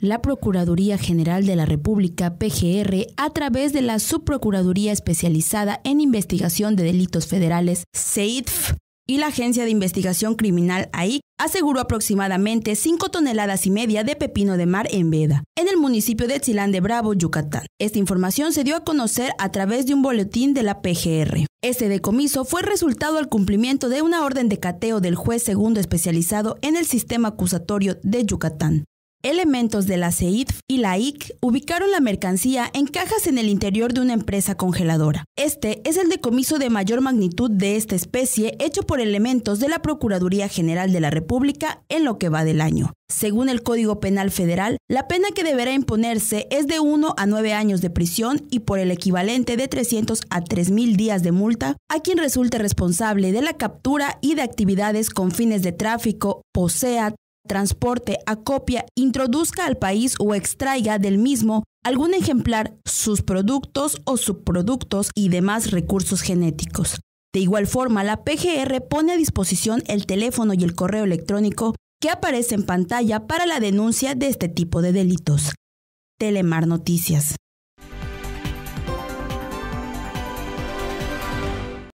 La Procuraduría General de la República, PGR, a través de la Subprocuraduría Especializada en Investigación de Delitos Federales, CEIDF, y la Agencia de Investigación Criminal AIC aseguró aproximadamente 5 toneladas y media de pepino de mar en Veda, en el municipio de Chilán de Bravo, Yucatán. Esta información se dio a conocer a través de un boletín de la PGR. Este decomiso fue resultado al cumplimiento de una orden de cateo del juez segundo especializado en el sistema acusatorio de Yucatán. Elementos de la CEIDF y la IC ubicaron la mercancía en cajas en el interior de una empresa congeladora. Este es el decomiso de mayor magnitud de esta especie hecho por elementos de la Procuraduría General de la República en lo que va del año. Según el Código Penal Federal, la pena que deberá imponerse es de 1 a 9 años de prisión y por el equivalente de 300 a 3.000 días de multa a quien resulte responsable de la captura y de actividades con fines de tráfico, posea, transporte, acopia, introduzca al país o extraiga del mismo algún ejemplar, sus productos o subproductos y demás recursos genéticos. De igual forma, la PGR pone a disposición el teléfono y el correo electrónico que aparece en pantalla para la denuncia de este tipo de delitos. Telemar Noticias.